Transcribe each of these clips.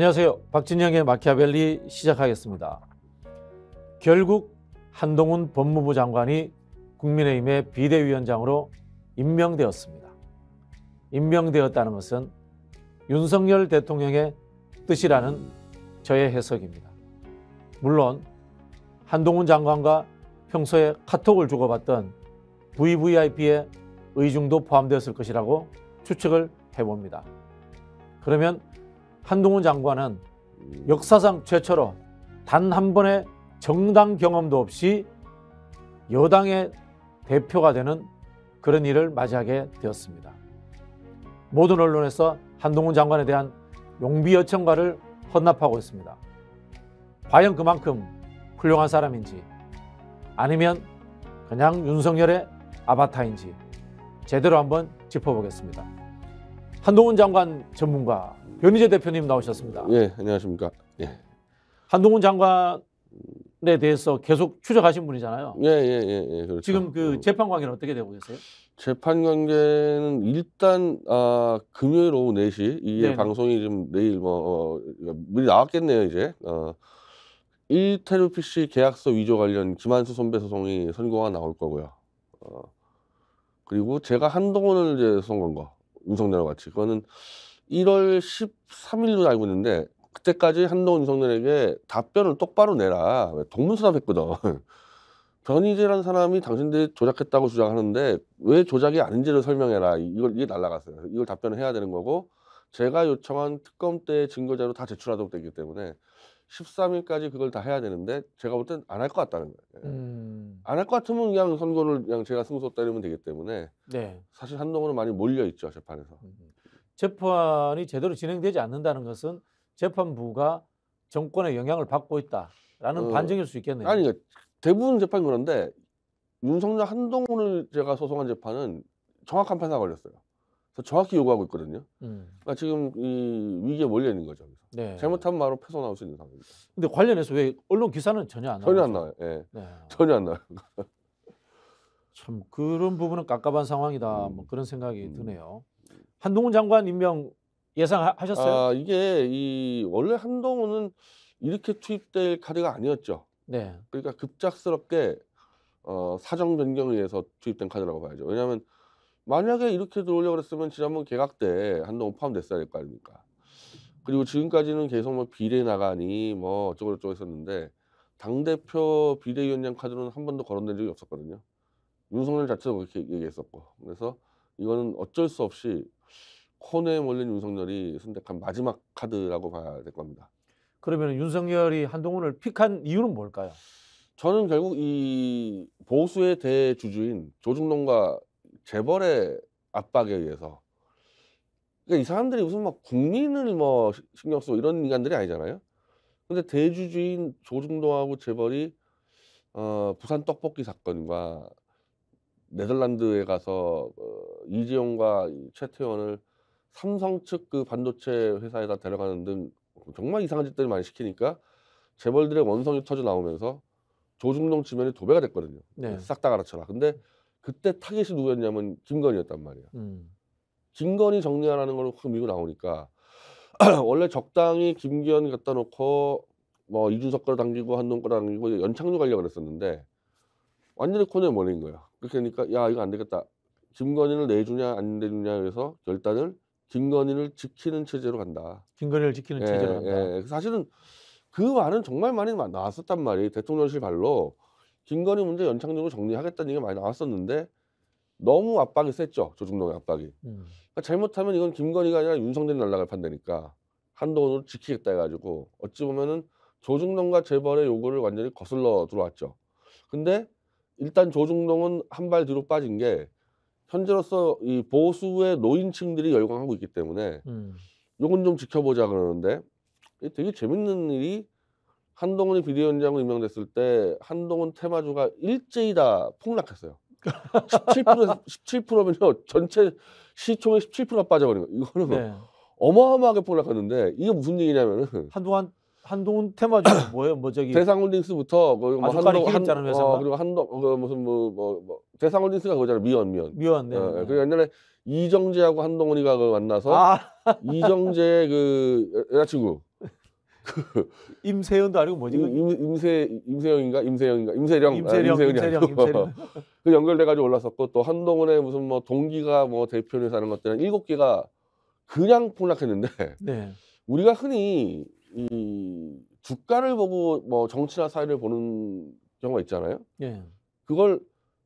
안녕하세요. 박진영의 마키아벨리 시작하겠습니다. 결국 한동훈 법무부 장관이 국민의힘의 비대위원장으로 임명되었습니다. 임명되었다는 것은 윤석열 대통령의 뜻이라는 저의 해석입니다. 물론 한동훈 장관과 평소에 카톡을 주고받던 VVIP의 의중도 포함되었을 것이라고 추측을 해봅니다. 그러면 한동훈 장관은 역사상 최초로 단 한 번의 정당 경험도 없이 여당의 대표가 되는 그런 일을 맞이하게 되었습니다. 모든 언론에서 한동훈 장관에 대한 용비 여청가를 헌납하고 있습니다. 과연 그만큼 훌륭한 사람인지 아니면 그냥 윤석열의 아바타인지 제대로 한번 짚어보겠습니다. 한동훈 장관 전문가 변희재 대표님 나오셨습니다. 예, 안녕하십니까. 예. 한동훈 장관에 대해서 계속 추적하신 분이잖아요. 예, 예, 예, 예 그렇죠. 지금 그 음. 재판 관계는 어떻게 되고 계세요? 재판 관계는 일단 아, 금요일 오후 4시 이게 네 방송이 좀 내일 뭐 어, 미리 나왔겠네요 이제 어, 테루 PC 계약서 위조 관련 김한수 선배 소송이 선고가 나올 거고요. 어, 그리고 제가 한동훈을 이제 선건 거 윤석열 같이 그거는 1월 13일로 알고 있는데 그때까지 한동훈 윤석열에게 답변을 똑바로 내라. 동문서답했거든. 변희재라는 사람이 당신들이 조작했다고 주장하는데 왜 조작이 아닌지를 설명해라. 이걸 이게 날라갔어요. 이걸 답변을 해야 되는 거고 제가 요청한 특검 때 증거자료 다 제출하도록 되기 때문에 13일까지 그걸 다 해야 되는데 제가 볼 땐 안 할 것 같다는 거예요. 예. 음. 안할 것 같으면 그냥 선거를 그냥 제가 승소 때리면 되기 때문에 네. 사실 한동훈은 많이 몰려 있죠 재판에서. 음. 재판이 제대로 진행되지 않는다는 것은 재판부가 정권의 영향을 받고 있다라는 어, 반증일 수 있겠네요. 아니 그러니까 대부분 재판 그런데 윤석열 한동훈을 제가 소송한 재판은 정확한 판사 걸렸어요. 그래서 정확히 요구하고 있거든요. 음. 그러니까 지금 이 위기에 몰려 있는 거죠. 네. 잘못하면 로 패소 나올 수 있는 상황입니다. 근데 관련해서 왜 언론 기사는 전혀 안나요 전혀 안나요 예. 네. 전혀 안나요참 그런 부분은 깝깝한 상황이다. 뭐 음. 뭐 그런 생각이 음. 드네요. 한동훈 장관 임명 예상하셨어요? 아, 이게 이 원래 한동훈은 이렇게 투입될 카드가 아니었죠. 네. 그러니까 급작스럽게 어, 사정 변경에 의해서 투입된 카드라고 봐야죠. 왜냐하면 만약에 이렇게 들어오려고 그으면 지난번 개각 때 한동훈 포함됐어야 될 거 아닙니까? 그리고 지금까지는 계속 뭐 비례 나가니 뭐 어쩌고 저쩌고 했었는데 당 대표 비례위원장 카드는한 번도 거론된 적이 없었거든요. 윤석열 자체도 그렇게 얘기했었고 그래서 이거는 어쩔 수 없이 혼에 몰린 윤석열이 선택한 마지막 카드라고 봐야 될 겁니다. 그러면 윤석열이 한동훈을 픽한 이유는 뭘까요? 저는 결국 이 보수의 대주주인 조중동과 재벌의 압박에 의해서 그러니까 이 사람들이 무슨 막 국민을 뭐 신경 쓰 이런 인간들이 아니잖아요. 근데 대주주인 조중동하고 재벌이 어, 부산 떡볶이 사건과 네덜란드에 가서 어, 이재용과 최태원을 삼성 측 그 반도체 회사에다 데려가는 등 정말 이상한 짓들을 많이 시키니까 재벌들의 원성이 터져 나오면서 조중동 지면이 도배가 됐거든요. 네. 싹다 갈아쳐라. 근데 그때 타겟이 누구였냐면 김건이였단 말이야. 음. 김건이 정리하라는 걸로 확 밀고 나오니까 원래 적당히 김기현 갖다 놓고 뭐 이준석 거 당기고 한동 거 당기고 연착륙 하려고 그랬었는데 완전히 코너에 몰린 거야. 그렇게하니까야 이거 안 되겠다. 김건희를 내주냐 안 내주냐 해서 결단을 김건희를 지키는 체제로 간다. 김건희를 지키는 예, 체제로 간다. 예. 그 사실은 그 말은 정말 많이 나왔었단 말이에요. 대통령실 발로 김건희 문제 연착륙으로 정리하겠다는 얘기가 많이 나왔었는데 너무 압박이 셌죠. 조중동의 압박이. 음. 그러니까 잘못하면 이건 김건희가 아니라 윤석열이 날라갈 판대니까 한동훈을 지키겠다 해가지고 어찌 보면은 조중동과 재벌의 요구를 완전히 거슬러 들어왔죠. 근데 일단 조중동은 한 발 뒤로 빠진 게 현재로서 이 보수의 노인층들이 열광하고 있기 때문에 음. 요건 좀 지켜보자 그러는데 되게 재밌는 일이 한동훈이 비대위원장으로 임명됐을 때 한동훈 테마주가 일제히 다 폭락했어요. 17% 17%면요 전체 시총의 17%가 빠져버린 거 이거는 네. 어마어마하게 폭락하는데 이게 무슨 얘기냐면은 한동안 한동훈 테마주 뭐예요? 뭐 저기 대상홀딩스부터 뭐 아, 한동 관이끼 있다는 회사 어, 그리고 한동 그 무슨 뭐뭐 뭐, 뭐, 뭐 대상홀딩스가 그거잖아요. 미연 미연. 미연 네. 어, 예. 그리고 옛날에 이정재하고 한동훈이가 그 만나서 아. 이정재 그 여자친구 그 임세연도 아니고 뭐지? 임, 임세 임세영인가 임세영인가 임세령 임세령 아, 임세령 임세령, 그 연결돼가지고 올라섰고또 한동훈의 무슨 뭐 동기가 뭐 대표를 사는 것들은 일곱 개가 그냥 폭락했는데 네. 우리가 흔히 이 주가를 보고 뭐 정치나 사회를 보는 경우가 있잖아요. 예. 그걸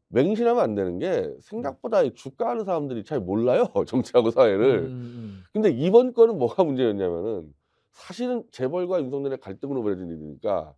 맹신하면 안 되는 게 생각보다 이 주가하는 사람들이 잘 몰라요 정치하고 사회를. 음. 음, 음. 근데 이번 거는 뭐가 문제였냐면은 사실은 재벌과 윤석열의 갈등으로 벌어진 일이니까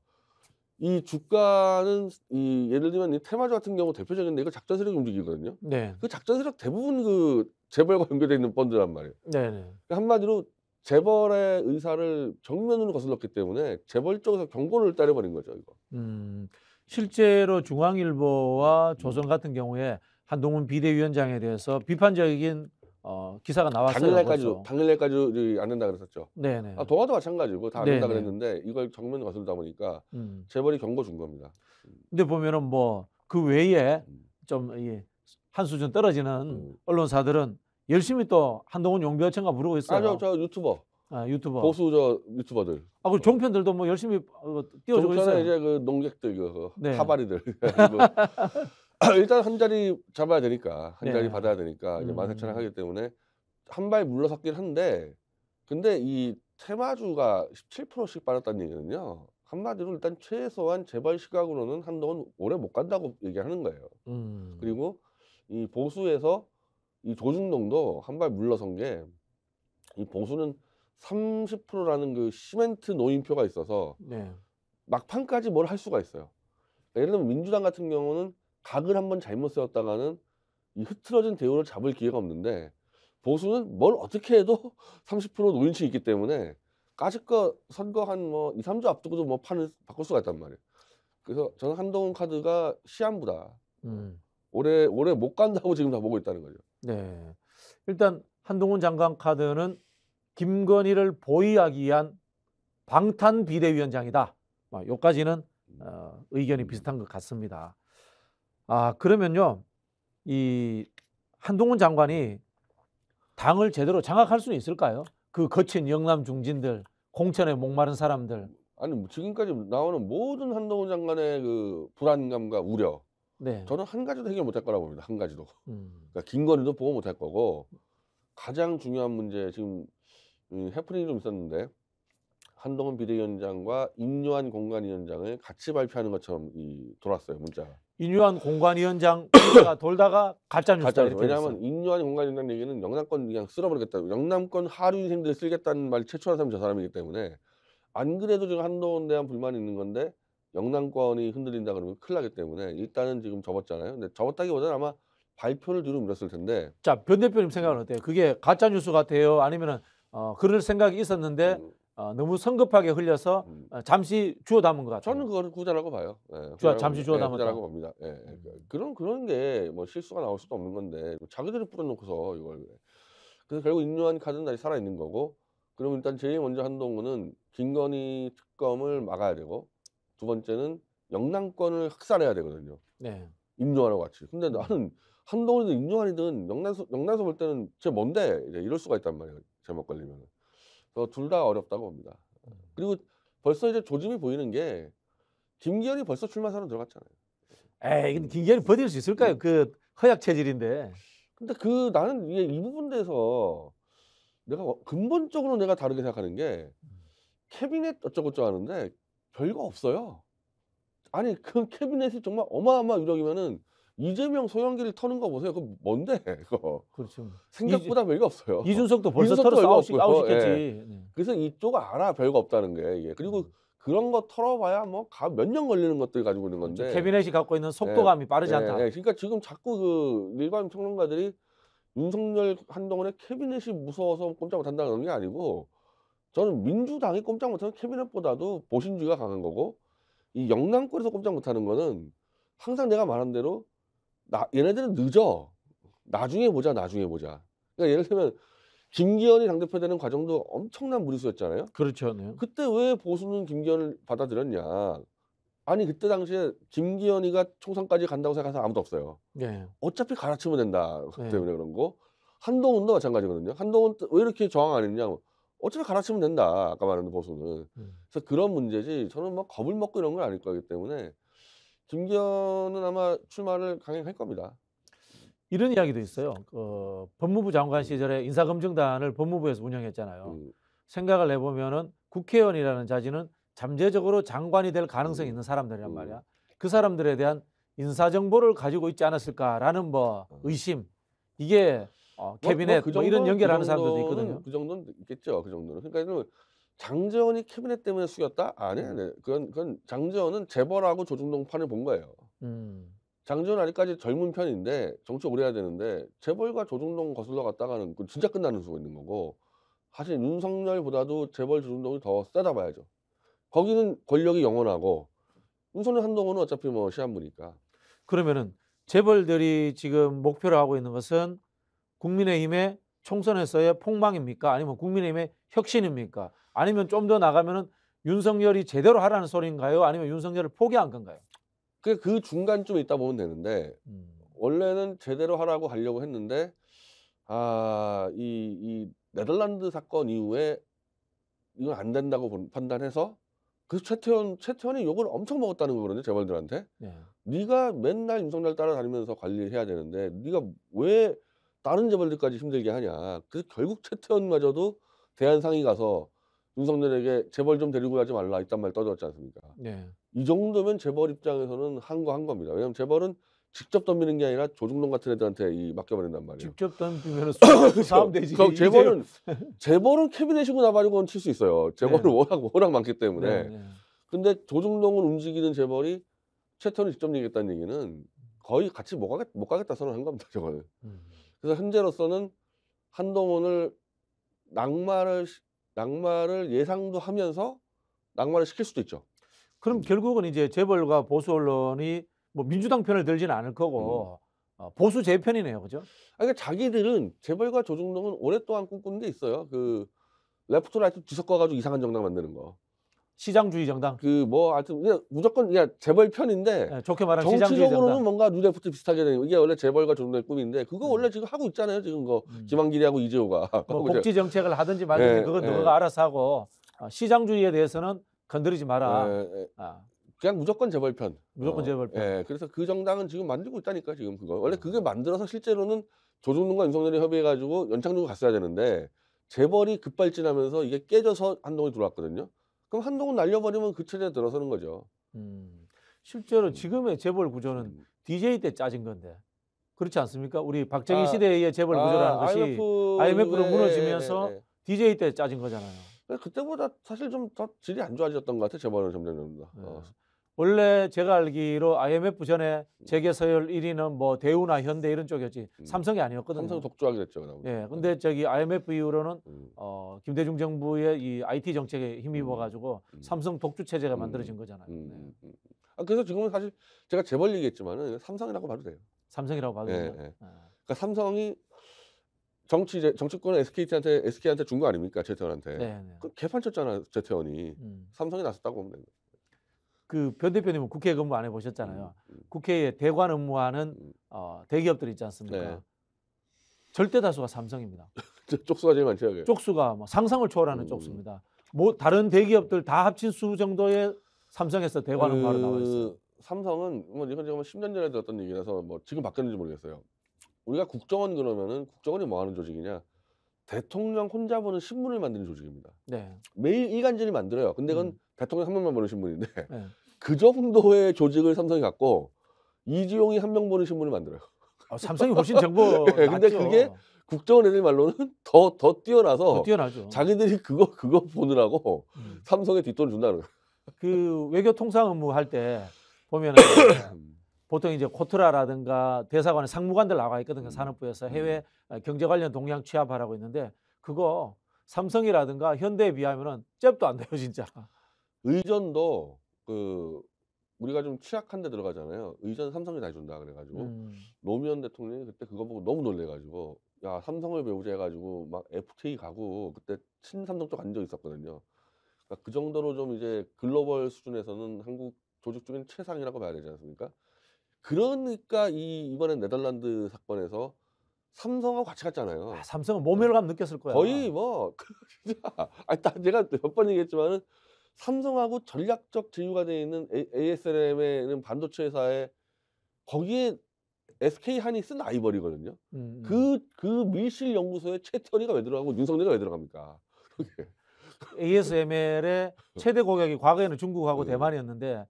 이 주가는 이 예를 들면 이 테마주 같은 경우 대표적인데 이거 작전 세력이 움직이거든요. 네. 그 작전 세력 대부분 그 재벌과 연결돼 있는 펀드란 말이에요. 네, 그 한마디로 재벌의 의사를 정면으로 거슬렀기 때문에 재벌 쪽에서 경고를 때려버린 거죠 이거. 음, 실제로 중앙일보와 조선 음. 같은 경우에 한동훈 비대위원장에 대해서 비판적인 어, 기사가 나왔어요. 당일날까지도 당일날까지 안 된다 그랬었죠. 네네. 아, 동아도 마찬가지고 다 안 된다 그랬는데 이걸 정면 으로 거슬다 보니까 음. 재벌이 경고 준 겁니다. 음. 근데 보면은 뭐 그 외에 음. 좀한 수준 떨어지는 음. 언론사들은 열심히 또 한동훈 용비어천가 부르고 있어요. 아저 저 유튜버. 아, 유튜버. 보수 저 유튜버들. 아, 그 종편들도 뭐 열심히 어, 띄워주고 있어요. 이제 그 농객들 그 네. 하바리들. 일단 한 자리 잡아야 되니까 한 네. 자리 받아야 되니까 이제 음. 만세천을 하기 때문에 한 발 물러섰긴 한데 근데 이 테마주가 17%씩 빠졌다는 얘기는요. 한마디로 일단 최소한 재벌 시각으로는 한동안 오래 못 간다고 얘기하는 거예요. 음. 그리고 이 보수에서 이 조중동도 한 발 물러선 게 이 보수는 30%라는 그 시멘트 노인표가 있어서 네. 막판까지 뭘 할 수가 있어요. 예를 들면 민주당 같은 경우는 각을 한번 잘못 세웠다가는 이 흐트러진 대우를 잡을 기회가 없는데 보수는 뭘 어떻게 해도 30% 노인층이 있기 때문에 까짓거 선거 한 뭐 2, 3주 앞두고도 뭐 판을 바꿀 수가 있단 말이에요. 그래서 저는 한동훈 카드가 시한부다. 음. 올해 올해 못 간다고 지금 다 보고 있다는 거죠. 네. 일단 한동훈 장관 카드는 김건희를 보위하기 위한 방탄 비대위원장이다. 뭐 요까지는 어, 의견이 음. 비슷한 것 같습니다. 아 그러면요, 이 한동훈 장관이 당을 제대로 장악할 수는 있을까요? 그 거친 영남 중진들, 공천에 목마른 사람들. 아니 뭐 지금까지 나오는 모든 한동훈 장관의 그 불안감과 우려 네. 저는 한 가지도 해결 못할 거라고 봅니다. 한 가지도. 음. 그러니까 긴 거리도 보고 못할 거고 가장 중요한 문제 지금 음, 해프닝이 좀 있었는데 한동훈 비대위원장과 인요한 공간위원장을 같이 발표하는 것처럼 이, 돌았어요 문자가. 인요한 공관위원장 돌다가 가짜 뉴스. 왜냐하면 인요한 공간위원장 얘기는 영남권 그냥 쓸어버리겠다. 영남권 하류생들 인 쓰겠다는 말 최초한 사람이 저 사람이기 때문에 안 그래도 지금 한동훈에 대한 불만이 있는 건데 영남권이 흔들린다 그러면 큰일 나기 때문에 일단은 지금 접었잖아요. 근데 접었다기보다는 아마 발표를 뒤로 밀었을 텐데. 자, 변 대표님 생각은 어때요? 그게 가짜 뉴스 같아요? 아니면은 어, 그럴 생각이 있었는데 음. 어, 너무 성급하게 흘려서 음. 어, 잠시 주워 담은 것 같아요. 저는 그거는 구자라고 봐요. 예, 후자라 주워, 잠시 주워 담은 예, 라고 봅니다. 예, 예. 그, 음. 그런 그런 게 뭐 실수가 나올 수도 없는 건데 자기들이 뿌려놓고서 이걸 그래서 결국 인류한 카드는 다시 살아 있는 거고. 그럼 일단 제일 먼저 한동훈는 김건희 특검을 막아야 되고 두 번째는 영남권을 흑산해야 되거든요. 네. 임종하하고 같이. 근데 음. 나는 한동훈이든 임종환이든 영남서 영남서 볼 때는 쟤 뭔데 이제 이럴 수가 있단 말이에요. 제목 걸리면. 그래서 둘 다 어렵다고 봅니다. 음. 그리고 벌써 이제 조짐이 보이는 게 김기현이 벌써 출마선언 들어갔잖아요. 에이, 근데 김기현이 버틸 수 있을까요? 음. 그 허약 체질인데. 근데 그 나는 이게 이 부분에서 내가 어, 근본적으로 내가 다르게 생각하는 게 캐비넷 어쩌고저쩌고 하는데 별거 없어요. 아니 그 캐비넷이 정말 어마어마 유력이면은 이재명 소형기를 터는 거 보세요. 그 뭔데 그거. 그렇죠. 생각보다 이지, 별거 없어요. 이준석도 벌써 털어 아웃시, 겠지 예. 네. 그래서 이쪽 알아 별거 없다는 게 이게. 그리고 음. 그런 거 털어봐야 뭐 몇 년 걸리는 것들 가지고 있는 그렇죠. 건데. 캐비넷이 갖고 있는 예. 속도감이 예. 빠르지 않다. 예. 그러니까 지금 자꾸 그 일반 평론가들이 윤석열 한동안에 캐비넷이 무서워서 꼼짝 못한다는 게 아니고 저는 민주당이 꼼짝 못하는 캐비넷보다도 보신주의가 강한 거고 이 영남권에서 꼼짝 못하는 거는 항상 내가 말한 대로 나, 얘네들은 늦어. 나중에 보자, 나중에 보자. 그러니까 예를 들면 김기현이 당대표 되는 과정도 엄청난 무리수였잖아요. 그렇죠. 네. 그때 왜 보수는 김기현을 받아들였냐. 아니 그때 당시에 김기현이가 총선까지 간다고 생각한 사람 아무도 없어요. 네. 어차피 갈아치면 된다. 그 때문에 그런 거. 한동훈도 마찬가지거든요. 한동훈 왜 이렇게 저항 안 했냐. 어차피 갈아치면 된다. 아까 말한 보수는. 음. 그래서 그런 문제지. 저는 막 뭐 겁을 먹고 이런 건 아닐 거기 때문에 김기현은 아마 출마를 강행할 겁니다. 이런 이야기도 있어요. 어, 법무부 장관 시절에 인사검증단을 법무부에서 운영했잖아요. 음. 생각을 해보면은 국회의원이라는 자리는 잠재적으로 장관이 될 가능성이 음. 있는 사람들이란 음. 말이야. 그 사람들에 대한 인사정보를 가지고 있지 않았을까라는 뭐 어. 의심 이게 어, 캐비넷 뭐, 그뭐 그 뭐 이런 그 연결하는 그 사람들도 있거든요. 그 정도는 있겠죠. 그 정도는. 그러니까 장재원이 캐비넷 때문에 숙였다? 아니, 네. 네. 그건, 그건 장재원은 재벌하고 조중동 판을 본 거예요. 음. 장재원 아직까지 젊은 편인데 정치 오래 해야 되는데 재벌과 조중동 거슬러 갔다가는 진짜 끝나는 수가 있는 거고 사실 윤석열보다도 재벌 조중동이 더 세다 봐야죠. 거기는 권력이 영원하고 윤석열 한동훈은 어차피 뭐 시한부니까. 그러면은 재벌들이 지금 목표로 하고 있는 것은 국민의힘의 총선에서의 폭망입니까? 아니면 국민의힘의 혁신입니까? 아니면 좀 더 나가면은 윤석열이 제대로 하라는 소리인가요? 아니면 윤석열을 포기한 건가요? 그, 그 중간쯤에 있다 보면 되는데 음. 원래는 제대로 하라고 하려고 했는데 아이 이 네덜란드 사건 이후에 이건 안 된다고 판단해서 그 최태원 최태원이 욕을 엄청 먹었다는 거거든요 재벌들한테. 네. 네가 맨날 윤석열 따라다니면서 관리해야 되는데 네가 왜 다른 재벌들까지 힘들게 하냐. 그래서 결국 최태원마저도 대한상이 가서 윤석열에게 재벌 좀 데리고 가지 말라 이딴 말 떠들었지 않습니까? 네. 이 정도면 재벌 입장에서는 한 거한 한 겁니다. 왜냐하면 재벌은 직접 덤비는 게 아니라 조중동 같은 애들한테 이 맡겨버린단 말이에요. 직접 덤비면 싸움 되지. 그럼 재벌은 재벌은 캐비넷이고 나발이고는 칠수 있어요. 재벌은 네. 워낙 워낙 많기 때문에. 네, 네. 근데 조중동을 움직이는 재벌이 최태원이 직접 얘기했다는 얘기는 거의 같이 못 가겠 못 가겠다 선언한 겁니다. 저거는. 음. 그래서 현재로서는 한동훈을 낙마를 낙마를 예상도 하면서 낙마를 시킬 수도 있죠. 그럼 음. 결국은 이제 재벌과 보수 언론이 뭐 민주당 편을 들지는 않을 거고 음. 어, 보수 재 편이네요, 그죠? 아니 그러니까 자기들은 재벌과 조중동은 오랫동안 꿈꾼데 있어요. 그 레프트 라이트 뒤섞어가지고 이상한 정당 만드는 거. 시장주의 정당. 그 뭐 하여튼 그냥 무조건 그냥 재벌 편인데 네, 좋게 말하면 정치적으로는 뭔가 누레프트 비슷하게 되는 이게 원래 재벌과 정당의 꿈인데 그거 음. 원래 지금 하고 있잖아요 지금 거 음. 김한길이하고 이재호가 뭐 복지 정책을 하든지 말든지 네, 그건 네. 누가 알아서 하고 어, 시장주의에 대해서는 건드리지 마라. 네, 네, 아. 그냥 무조건 재벌 편. 무조건 어, 재벌 편. 예, 그래서 그 정당은 지금 만들고 있다니까 지금 그거 원래 아. 그게 만들어서 실제로는 조중동과 윤석열이 협의해가지고 연창주고 갔어야 되는데 재벌이 급발진하면서 이게 깨져서 한동안 들어왔거든요. 그럼 한동훈 날려버리면 그 처리에 들어서는 거죠. 음, 실제로 지금의 재벌 구조는 DJ 음. 때 짜진 건데 그렇지 않습니까? 우리 박정희 아, 시대의 재벌 아, 구조라는 아, 것이 IMF로 IMF 예, 예, 무너지면서 네, 네, 네. DJ 때 짜진 거잖아요. 그러니까 그때보다 사실 좀 더 질이 안 좋아졌던 것 같아요. 재벌은 점점 점점. 네. 어. 원래 제가 알기로 IMF 전에 음. 재계 서열 1위는 뭐 대우나 현대 이런 쪽이었지 음. 삼성이 아니었거든요. 삼성 독주하게 됐죠. 그다 예, 근데 저기 IMF 이후로는 음. 어, 김대중 정부의 이 IT 정책에 힘입어 가지고 음. 음. 삼성 독주 체제가 음. 만들어진 거잖아요. 네. 아, 그래서 지금은 사실 제가 재벌 얘기했지만은 삼성이라고 봐도 돼요. 삼성이라고 봐도 예, 돼요. 예, 예. 아. 그러니까 삼성이 정치 정치권은 SK한테 SK한테 준 거 아닙니까? 재태원한테. 네, 네. 그 개판 쳤잖아, 재태원이. 삼성이 나섰다고 보면 됩니다. 그변 대표님은 국회 근무 안 해보셨잖아요. 음, 음. 국회에 대관 업무하는 음. 어, 대기업들 있지 않습니까? 네. 절대 다수가 삼성입니다. 쪽수가 제일 많죠. 그게. 쪽수가 뭐 상상을 초월하는 음. 쪽수입니다. 뭐 다른 대기업들 다 합친 수 정도의 삼성에서 대관 그 업무로 나와 있어요. 삼성은 뭐 이건 제가 10년 뭐 전에 들었던 얘기라서 뭐 지금 바뀌었는지 모르겠어요. 우리가 국정원 그러면은 국정원이 뭐 하는 조직이냐? 대통령 혼자 보는 신문을 만드는 조직입니다. 네. 매일 이간질을 만들어요. 근데 그건 음. 대통령 한 명만 보는 신문인데 네. 그 정도의 조직을 삼성이 갖고 이지용이 한 명 보는 신문을 만들어요. 아, 삼성이 훨씬 정보. 네, 근데 그게 국정원 애들 말로는 더 더 뛰어나서 더 뛰어나죠. 자기들이 그거 그거 보느라고 음. 삼성에 뒷돈 준다는. 그 외교 통상 업무 할때보면 보통 이제 코트라라든가 대사관에 상무관들 나가 있거든요. 음. 산업부에서 음. 해외 어, 경제 관련 동향 취합하라고 있는데 그거 삼성이라든가 현대에 비하면은 잽도 안 돼요, 진짜. 아. 의전도 그 우리가 좀 취약한 데 들어가잖아요. 의전 삼성이 다 해준다 그래가지고 음. 노무현 대통령이 그때 그거 보고 너무 놀래가지고 야 삼성을 배우자 해가지고 막 FTA 가고 그때 친삼성 쪽간 적 있었거든요. 그그 그러니까 정도로 좀 이제 글로벌 수준에서는 한국 조직 중엔 최상이라고 봐야 되지 않습니까? 그러니까 이 이번에 네덜란드 사건에서 삼성하고 같이 갔잖아요. 아, 삼성은 모멸감 네. 느꼈을 거야. 거의 뭐 진짜 아니 다 제가 몇 번 얘기했지만은 삼성하고 전략적 제휴가 돼 있는 A, a s m l 는 반도체 회사에 거기에 SK 한이 쓴아이벌이거든요 그그 음, 음. 그, 그 밀실 연구소에 최철이가 왜 들어가고 윤석열이 왜 들어갑니까? 그게 ASML의 최대 고객이 과거에는 중국하고 네. 대만이었는데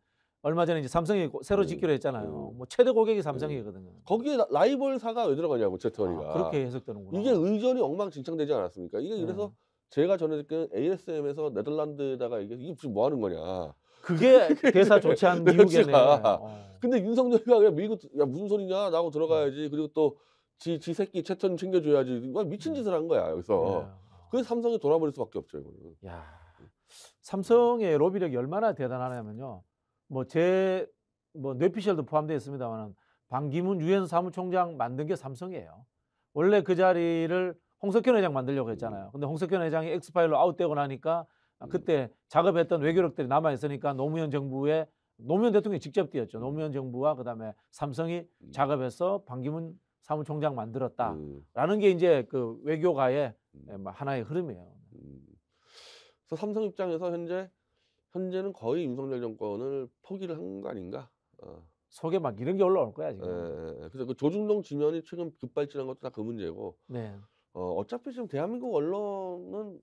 얼마 전에 이제 삼성이 새로 짓기로 음. 했잖아요. 음. 뭐 최대 고객이 음. 삼성이거든요. 거기에 라- 이벌사가왜 들어가냐고 뭐 채원이가 아, 그렇게 해석되는구나. 이게 의전이 엉망진창되지 않았습니까? 이게 이래서 네. 제가 전에 듣기 ASM에서 네덜란드에다가 이게 이게 지금 뭐 하는 거냐. 그게 대사 좋지 않은 이유겠네. 제가. 근데 윤석열이가 그냥 밀고 야 무슨 소리냐 나고 들어가야지 그리고 또지 지 새끼 채턴 챙겨줘야지 와, 미친 짓을 한 거야 여기서 예. 그래서 삼성이 돌아버릴 수밖에 없죠 이거는 야, 삼성의 로비력이 얼마나 대단하냐면요. 뭐제뭐 뭐 뇌피셜도 포함되어 있습니다만 반기문 유엔 사무총장 만든 게 삼성이에요. 원래 그 자리를 홍석현 회장 만들려고 했잖아요. 음. 근데 홍석현 회장이 엑스파일로 아웃되고 나니까 아 음. 그때 작업했던 외교력들이 남아 있으니까 노무현 정부에 노무현 대통령이 직접 뛰었죠. 음. 노무현 정부와 그다음에 삼성이 작업해서 반기문 사무총장 만들었다라는 게 이제 그 외교가의 예, 뭐 하나의 흐름이에요. 그래서 삼성 입장에서 현재 현재는 거의 윤석열 정권을 포기를 한 거 아닌가? 어. 속에 막 이런 게 올라올 거야 지금. 예, 예, 예. 그래서 그 조중동 지면이 최근 급발진한 것도 다 그 문제고. 네. 어, 어차피 지금 대한민국 언론은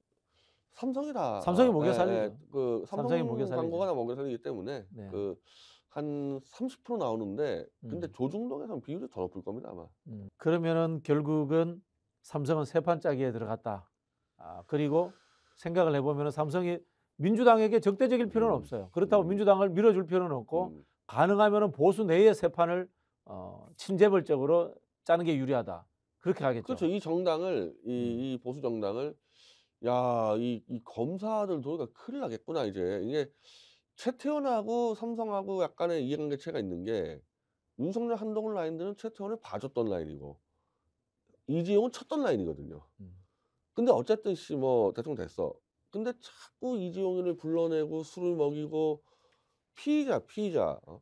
삼성이다. 삼성이 먹여 예, 살리죠. 그 삼성 삼성이 먹여 살리 광고가 다 먹여 살리기 때문에 네. 그한 30% 나오는데 근데 음. 조중동에서는 비율이 더 높을 겁니다 아마. 음. 그러면은 결국은 삼성은 세판짜기에 들어갔다. 아, 그리고 생각을 해보면 은 삼성이 민주당에게 적대적일 필요는 음. 없어요. 그렇다고 음. 민주당을 밀어줄 필요는 없고 음. 가능하면 보수 내의 세판을 어, 친재벌적으로 짜는 게 유리하다. 그렇게 하겠죠. 그렇죠. 이 정당을 이, 음. 이 보수 정당을 야이 이 검사들 도리가 큰일 나겠구나 이제 이게 최태원하고 삼성하고 약간의 이해관계체가 있는 게 윤석열 한동훈 라인들은 최태원을 봐줬던 라인이고 이재용은 쳤던 라인이거든요. 음. 근데 어쨌든 씨뭐 대통령 됐어. 근데 자꾸 이지용이를 불러내고 술을 먹이고 피의자, 피의자. 어?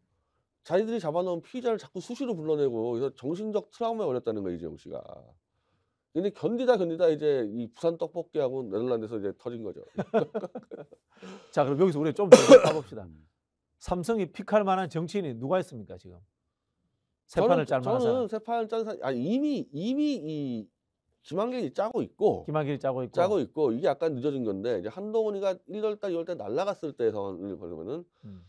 자기들이 잡아놓은 피의자를 자꾸 수시로 불러내고 그래서 정신적 트라우마에 걸렸다는 거예요, 이지용 씨가. 근데 견디다 견디다 이제 이 부산 떡볶이하고 네덜란드에서 이제 터진 거죠. 자, 그럼 여기서 우리 좀더 가봅시다. 삼성이 픽할 만한 정치인이 누가 있습니까, 지금? 세판을 짤 만한 저는 사람. 세판을 짠 사람, 아 이미, 이미 이 김한길이 짜고 있고 김한길이 짜고 있고 짜고 있고 이게 약간 늦어진 건데 이제 한동훈이가 1월 달, 2월 달 날라갔을 때 상황을 보면은 음.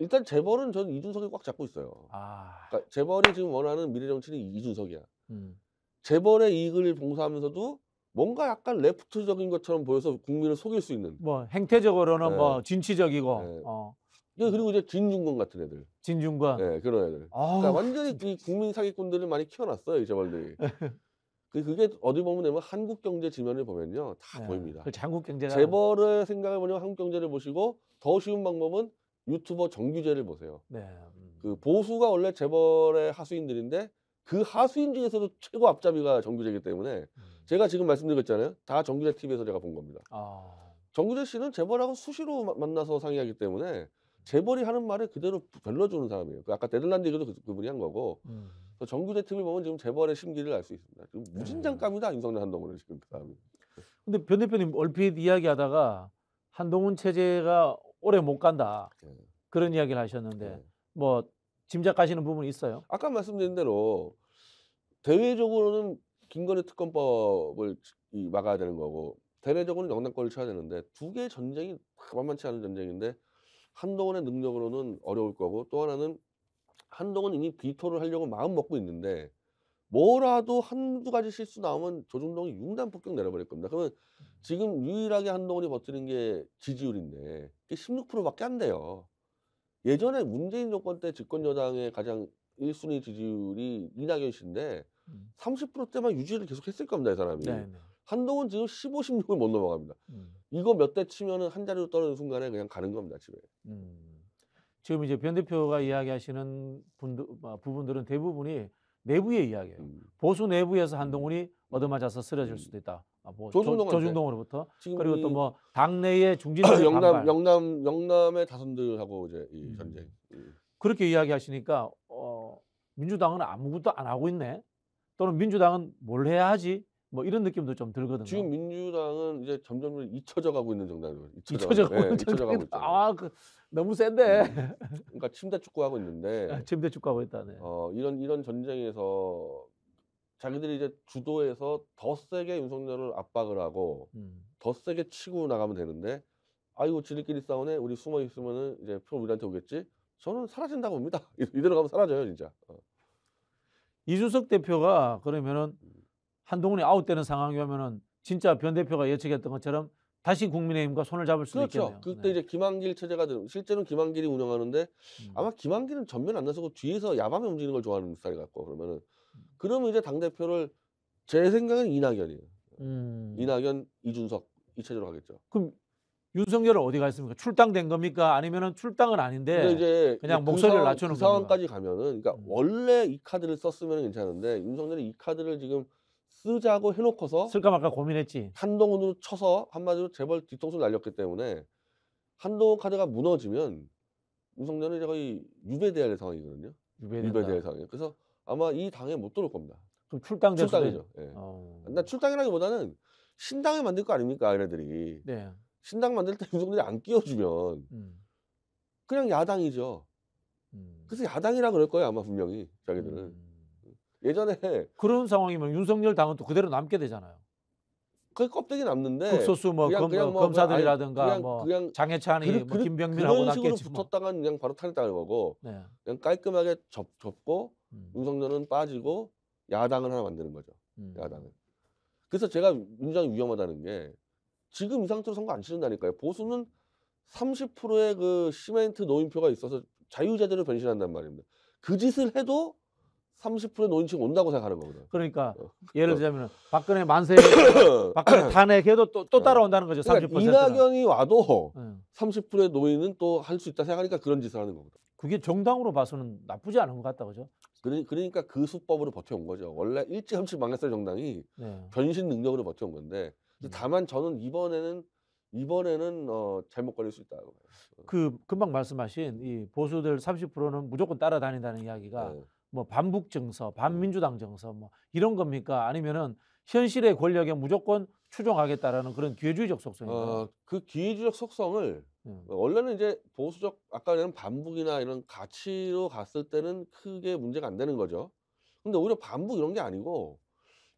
일단 재벌은 전 이준석이 꽉 잡고 있어요. 아. 그러니까 재벌이 지금 원하는 미래정치는 이준석이야. 음. 재벌의 이익을 봉사하면서도 뭔가 약간 레프트적인 것처럼 보여서 국민을 속일 수 있는. 뭐 행태적으로는 뭐 네. 뭐 진취적이고. 네. 어. 그리고 이제 진중권 같은 애들. 진중권. 네, 그런 애들. 아우. 그러니까 완전히 국민 사기꾼들을 많이 키워놨어요 이 재벌들이. 그 그게 어디 보면 한국 경제 지면을 보면요 다 네. 보입니다. 그렇죠. 한국 경제가 재벌의 생각을 보면 한국 경제를 보시고 더 쉬운 방법은 유튜버 정규제를 보세요. 네. 그 음. 그 보수가 원래 재벌의 하수인들인데 그 하수인 중에서도 최고 앞잡이가 정규제이기 때문에 음. 제가 지금 말씀드렸잖아요. 다 정규제 TV에서 제가 본 겁니다. 아. 정규제 씨는 재벌하고 수시로 만나서 상의하기 때문에 재벌이 하는 말을 그대로 별로주는 사람이에요. 그 아까 네덜란드 얘기도 그, 분이한 거고 음. 정규재 팀을 보면 지금 재벌의 심기를 알 수 있습니다. 지금 네. 무진장감이다 임성년 한동훈은 지금 그 다음에. 근데 변 대표님 얼핏 이야기하다가 한동훈 체제가 오래 못 간다 네. 그런 이야기를 하셨는데 네. 뭐 짐작하시는 부분이 있어요? 아까 말씀드린 대로 대외적으로는 김건희 특검법을 막아야 되는 거고 대외적으로는 영남권을 쳐야 되는데 두 개의 전쟁이 만만치 않은 전쟁인데 한동훈의 능력으로는 어려울 거고 또 하나는 한동훈 이미 비토를 하려고 마음 먹고 있는데 뭐라도 한두 가지 실수 나오면 조중동이 융단 폭격 내려버릴 겁니다. 그러면 지금 유일하게 한동훈이 버티는 게 지지율인데 이게 16%밖에 안 돼요. 예전에 문재인 정권 때 집권 여당의 가장 1순위 지지율이 이낙연 씨인데 30%대만 음. 유지를 계속했을 겁니다, 이 사람이. 네네. 네. 한동훈 지금 15, 16을 못 넘어갑니다. 음. 이거 몇 대 치면은 한 자리로 떨어지는 순간에 그냥 가는 겁니다, 집에. 음. 지금 이제 변 대표가 이야기하시는 분들, 뭐 부분들은 대부분이 내부의 이야기예요. 음. 보수 내부에서 한동훈이 음. 얻어맞아서 쓰러질 음. 수도 있다. 아, 뭐 조중동 조중동으로부터 그리고 또 뭐 당내의 중진들 영남 반발. 영남 영남의 다선들하고 이제 이 전쟁 음. 음. 그렇게 이야기하시니까 어, 민주당은 아무것도 안 하고 있네. 또는 민주당은 뭘 해야 하지? 뭐 이런 느낌도 좀 들거든요. 지금 민주당은 이제 점점 잊혀져 가고 있는 정당이에요. 잊혀져 가고 네, 있는 정당. 아, 그 너무 센데. 음. 그러니까 침대 축구하고 있는데 아, 침대 축구하고 있다네. 어, 이런 이런 전쟁에서 자기들이 이제 주도해서 더 세게 윤석열을 압박을 하고 음. 더 세게 치고 나가면 되는데 아이고 지들끼리 싸우네 우리 숨어 있으면은 이제 표 우리한테 오겠지 저는 사라진다고 봅니다 이대로 가면 사라져요 진짜 어. 이준석 대표가 그러면은 음. 한동훈이 아웃되는 상황이 면은 진짜 변 대표가 예측했던 것처럼 다시 국민의힘과 손을 잡을 수도 그렇죠. 있겠네요. 그때 네. 이제 김한길 체제가 되는 실제로는 김한길이 운영하는데 음. 아마 김한길은 전면 안 나서고 뒤에서 야밤에 움직이는 걸 좋아하는 스타일 같고 그러면은 음. 그러면 이제 당 대표를 제 생각은 이낙연이에요. 음. 이낙연, 이준석 이 체제로 하겠죠. 그럼 윤석열은 어디 가 있습니까? 출당된 겁니까? 아니면은 출당은 아닌데 이제 그냥 그 목소리를 낮추는 그 상황까지 가면은 그러니까 음. 원래 이 카드를 썼으면 괜찮은데 윤석열이 이 카드를 지금 쓰자고 해놓고서 쓸까 말까 고민했지. 한동훈으로 쳐서 한마디로 재벌 뒤통수를 날렸기 때문에 한동훈 카드가 무너지면 윤석열은 거의 유배돼야 될 상황이거든요. 유배된다. 될 상황이에요. 그래서 아마 이 당에 못 들어올 겁니다. 그럼 출당 출당이죠. 예. 어. 나 그러니까 출당이라기보다는 신당을 만들 거 아닙니까, 얘네들이. 네. 신당 만들 때 윤석열이 안 끼워주면 음. 그냥 야당이죠. 음. 그래서 야당이라 그럴 거예요, 아마 분명히 자기들은. 음. 예전에 그런 상황이면 윤석열 당은 또 그대로 남게 되잖아요. 그 껍데기 남는데 극소수 뭐, 그냥, 검, 그냥 어, 뭐 검사들이라든가 그냥, 뭐 그냥 장해찬이 그, 뭐 그, 김병민하고 그런 식으로 뭐. 붙었다간 뭐. 그냥 바로 탄핵당할 거고 네. 그냥 깔끔하게 접, 접고 음. 윤석열은 빠지고 야당을 하나 만드는 거죠. 음. 야당을. 그래서 제가 굉장히 위험하다는 게 지금 이 상태로 선거 안 치른다니까요. 보수는 30%의 그 시멘트 노인표가 있어서 자유자재로 변신한단 말입니다. 그 짓을 해도 30%논의층 온다고 생각하는 거거든. 요 그러니까 어. 예를 어. 들자면 박근혜 만세, 박근혜 탄핵해도 또, 또 따라온다는 거죠. 그러니까 30%. 이낙연이 와도 음. 30%의 논의는 또할 수 있다 생각하니까 그런 짓을 하는 거거든. 요 그게 정당으로 봐서는 나쁘지 않은 것 같다, 그죠? 그러, 그러니까 그 수법으로 버텨온 거죠. 원래 일찌감치 망했어요 정당이 네. 변신 능력으로 버텨온 건데 음. 다만 저는 이번에는 이번에는 어, 잘못 걸릴 수 있다고. 그 금방 말씀하신 이 보수들 30%는 무조건 따라다닌다는 이야기가. 네. 뭐 반북 정서, 반민주당 정서 뭐 이런 겁니까? 아니면은 현실의 권력에 무조건 추종하겠다라는 그런 기회주의적 속성인가요? 어, 그 기회주의적 속성을 음. 원래는 이제 보수적 아까 얘는 반북이나 이런 가치로 갔을 때는 크게 문제가 안 되는 거죠. 근데 오히려 반북 이런 게 아니고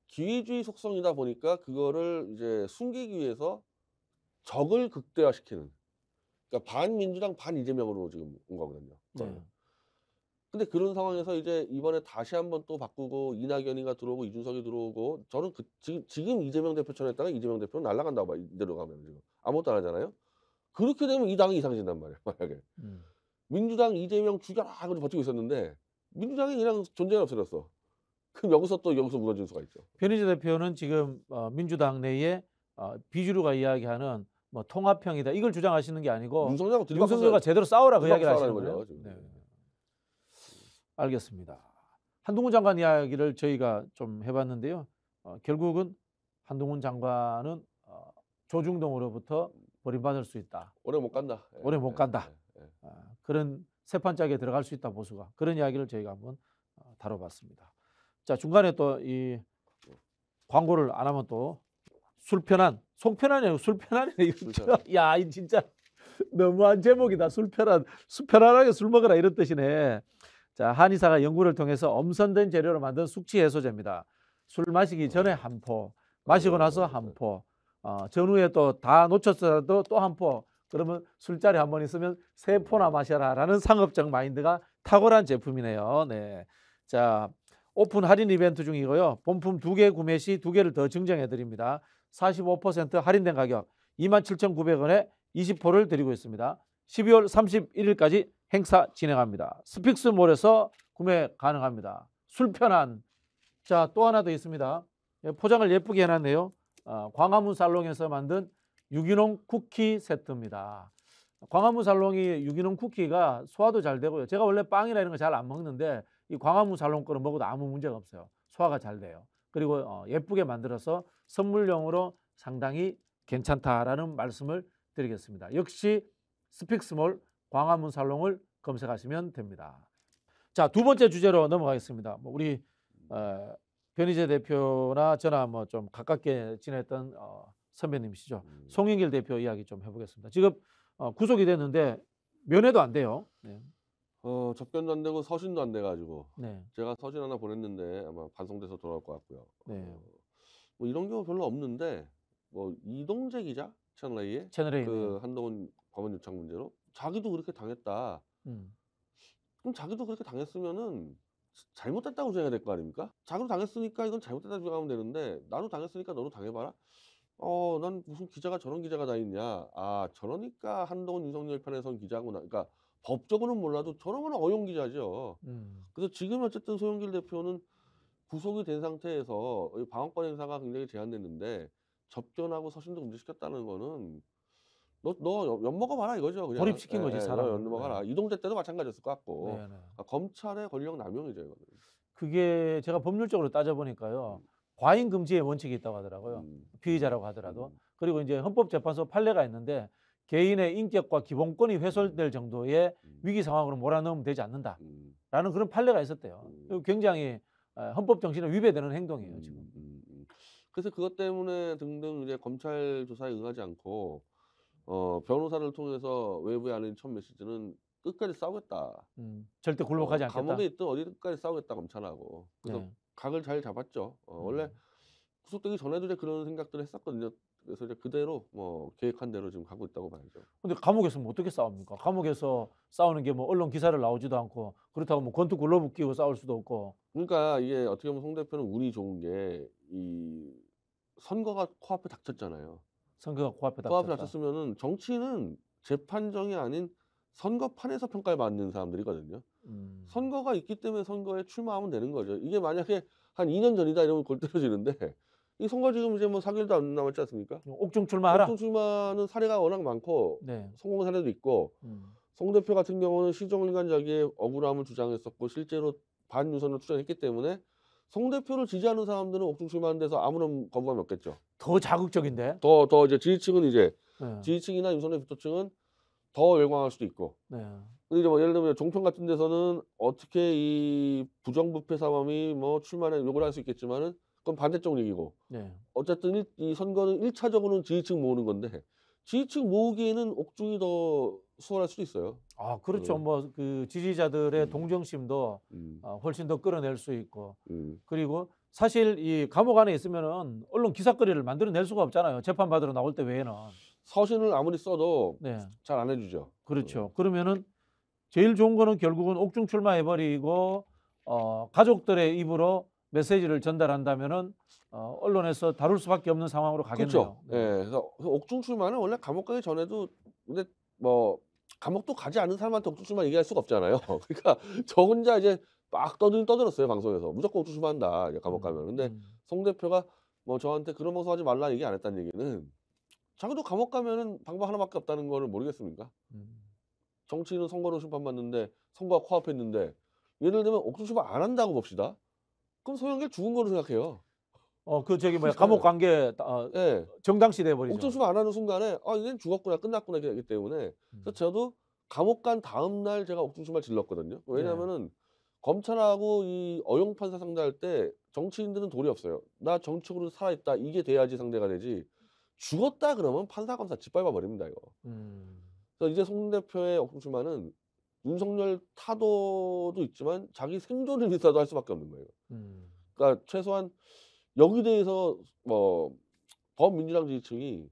기회주의 속성이다 보니까 그거를 이제 숨기기 위해서 적을 극대화시키는 그러니까 반민주당 반이재명으로 지금 온 거거든요. 네. 근데 그런 상황에서 이제 이번에 다시 한번 또 바꾸고 이낙연이가 들어오고 이준석이 들어오고 저는 그, 지금, 지금 이재명 대표 쳐했다가 이재명 대표는 날라간다고 봐 이대로 가면 지금 아무것도 안 하잖아요. 그렇게 되면 이 당이 이상해진단 말이에요. 만약에 음. 민주당 이재명 죽여라 아, 그리고 버티고 있었는데 민주당이 그냥 존재가 없어졌어. 그럼 여기서 또 여기서 무너질 수가 있죠. 변희재 대표는 지금 어, 민주당 내에 어, 비주류가 이야기하는 뭐 통합형이다 이걸 주장하시는 게 아니고 윤석열과, 윤석열 제대로 싸워라 그 이야기를 하시는 거죠. 네. 알겠습니다. 한동훈 장관 이야기를 저희가 좀 해봤는데요. 어, 결국은 한동훈 장관은 어, 조중동으로부터 버림받을 수 있다. 오래 못 간다. 예, 오래 못 예, 간다. 예, 예. 어, 그런 세판짝에 들어갈 수 있다 보수가 그런 이야기를 저희가 한번 어, 다뤄봤습니다. 자 중간에 또 이 광고를 안 하면 또 술편한 송편한이요술편한이요 야, 이 진짜 너무한 제목이다. 술편한, 술편하게술먹으라 이런 뜻이네. 자, 한의사가 연구를 통해서 엄선된 재료로 만든 숙취 해소제입니다. 술 마시기 어, 전에 한 포, 마시고 나서 한 포, 어, 예, 어 전후에 또 다 놓쳤어도 또 한 포. 그러면 술자리 한 번 있으면 세 포나 마셔라라는 상업적 마인드가 탁월한 제품이네요. 네. 자, 오픈 할인 이벤트 중이고요. 본품 두 개 구매 시 두 개를 더 증정해 드립니다. 45% 할인된 가격 27,900원에 20포를 드리고 있습니다. 12월 31일까지 행사 진행합니다. 스픽스몰에서 구매 가능합니다. 술편한. 자, 또 하나 더 있습니다. 예, 포장을 예쁘게 해놨네요. 어, 광화문 살롱에서 만든 유기농 쿠키 세트입니다. 광화문 살롱이 유기농 쿠키가 소화도 잘 되고요. 제가 원래 빵이나 이런 거 잘 안 먹는데 이 광화문 살롱 거는 먹어도 아무 문제가 없어요. 소화가 잘 돼요. 그리고 어, 예쁘게 만들어서 선물용으로 상당히 괜찮다라는 말씀을 드리겠습니다. 역시 스픽스몰 광화문 살롱을 검색하시면 됩니다. 자, 두 번째 주제로 넘어가겠습니다. 뭐 우리 어, 변희재 대표나 저나 뭐좀 가깝게 지냈던 어, 선배님이시죠. 음. 송영길 대표 이야기 좀 해보겠습니다. 지금 어, 구속이 됐는데 면회도 안 돼요. 네. 어, 접견도 안 되고 서신도 안 돼가지고 네. 제가 서신 하나 보냈는데 아마 반송돼서 돌아올 것 같고요. 네. 어, 뭐 이런 경우 별로 없는데 뭐 이동재 기자 채널 A의 채널 A 그 한동훈 법원 유착 문제로 자기도 그렇게 당했다. 음. 그럼 자기도 그렇게 당했으면은 잘못했다고 주장해야 될 거 아닙니까? 자기도 당했으니까 이건 잘못됐다고 주장하면 되는데 나도 당했으니까 너도 당해봐라. 어, 난 무슨 기자가 저런 기자가 다 있냐. 아, 저러니까 한동훈 윤석열 편에 선 기자구나. 그러니까 법적으로는 몰라도 저러면 어용 기자죠. 음. 그래서 지금 어쨌든 소영길 대표는 구속이 된 상태에서 방어권 행사가 굉장히 제한됐는데 접견하고 서신도 금지시켰다는 거는 너, 너 연먹어봐라 이거죠. 그냥. 돌입시킨 거지, 예, 예, 사람. 너먹어라 네. 이동대 때도 마찬가지였을 것 같고. 네, 네. 그러니까 검찰의 권력 남용이죠, 이거는. 그게 제가 법률적으로 따져보니까요. 음. 과잉 금지의 원칙이 있다고 하더라고요. 음. 피의자라고 하더라도. 음. 그리고 이제 헌법재판소 판례가 있는데 개인의 인격과 기본권이 훼손될 음. 정도의 음. 위기 상황으로 몰아넣으면 되지 않는다라는 그런 판례가 있었대요. 굉장히 아, 헌법 정신에 위배되는 행동이에요 지금. 그래서 그것 때문에 등등 이제 검찰 조사에 응하지 않고 어, 변호사를 통해서 외부에 알린 첫 메시지는 끝까지 싸우겠다. 음, 절대 굴복하지 어, 않겠다. 감옥에 있든 어디까지 싸우겠다 검찰하고. 그래서 네. 각을 잘 잡았죠. 어, 음. 원래 음. 구속되기 전에도 이제 그런 생각들을 했었거든요. 그래서 이제 그대로 뭐 계획한 대로 지금 가고 있다고 봐야죠. 근데 감옥에서 뭐 어떻게 싸웁니까? 감옥에서 싸우는 게 뭐 언론 기사를 나오지도 않고 그렇다고 뭐 권투 굴러붙 기고 싸울 수도 없고. 그러니까 이게 어떻게 보면 송 대표는 운이 좋은 게 이 선거가 코앞에 닥쳤잖아요. 선거가 코앞에 닥쳤다. 코앞에 닥으면은 정치는 재판정이 아닌 선거판에서 평가를 받는 사람들이거든요. 음. 선거가 있기 때문에 선거에 출마하면 되는 거죠. 이게 만약에 한 2년 전이다 이러면 골 떨어지는데 이 선거 지금 이제 뭐 4개월도 안 남았지 않습니까? 옥중 출마하라. 옥중 출마는 사례가 워낙 많고 네. 성공 사례도 있고 음. 송 대표 같은 경우는 시종일관 자기의 억울함을 주장했었고 실제로 반유선을 투쟁했기 때문에 송 대표를 지지하는 사람들은 옥중 출마하는 데서 아무런 거부감이 없겠죠. 더 자극적인데? 더, 더 이제 지지층은 이제 네. 지지층이나 윤석열 부토층은더 열광할 수도 있고. 네. 근데 이제 뭐 예를 들면 종편 같은 데서는 어떻게 이 부정부패 사범이 뭐 출마를 욕을 할수 있겠지만은 그건 반대쪽 얘기고. 네. 어쨌든 이, 이 선거는 일차적으로는 지지층 모으는 건데 지지층 모으기에는 옥중이 더 수월할 수도 있어요. 아 그렇죠. 음. 뭐그 지지자들의 음. 동정심도 음. 어, 훨씬 더 끌어낼 수 있고 그리고 사실 이 감옥 안에 있으면은 언론 기사거리를 만들어낼 수가 없잖아요. 재판 받으러 나올 때 외에는 서신을 아무리 써도 네. 잘안 해주죠. 그렇죠. 그러면은 제일 좋은 거는 결국은 옥중 출마해버리고 어, 가족들의 입으로 메시지를 전달한다면은 어, 언론에서 다룰 수밖에 없는 상황으로 가겠네요. 그렇죠. 네. 예, 그래서 옥중 출마는 원래 감옥 가기 전에도 근데 뭐 감옥도 가지 않은 사람한테 옥주춤만 얘기할 수가 없잖아요. 그러니까 저 혼자 이제 막 떠들 떠들었어요 방송에서 무조건 옥주춤 한다 이제 감옥 가면. 근데 음. 음. 송 대표가 뭐 저한테 그런 방송하지 말라 얘기 안 했다는 얘기는 자기도 감옥 가면은 방법 하나밖에 없다는 거를 모르겠습니까? 음. 정치인은 선거로 심판받는데 선거가 코앞에 있는데 예를 들면 옥주춤을 안 한다고 봅시다. 그럼 소영길 죽은 거로 생각해요. 어그 저기 뭐야 감옥 관계 어, 예. 정당시 돼버리죠. 옥수수안 하는 순간에 아이는 죽었구나 끝났구나 이렇게 되기 때문에 음. 그래서 저도 감옥 간 다음 날 제가 옥중수말 질렀거든요. 왜냐면은 네. 검찰하고 이 어용 판사 상대할 때 정치인들은 도이 없어요. 나 정치적으로 살아있다 이게 돼야지 상대가 되지. 죽었다 그러면 판사 검사 짓밟아 버립니다 이거. 음. 그래서 이제 송 대표의 옥중수말은 윤석열 타도도 있지만 자기 생존을 위해서도 할 수밖에 없는 거예요. 음. 그러니까 최소한 여기 대해서 뭐 어, 더민주당 지지층이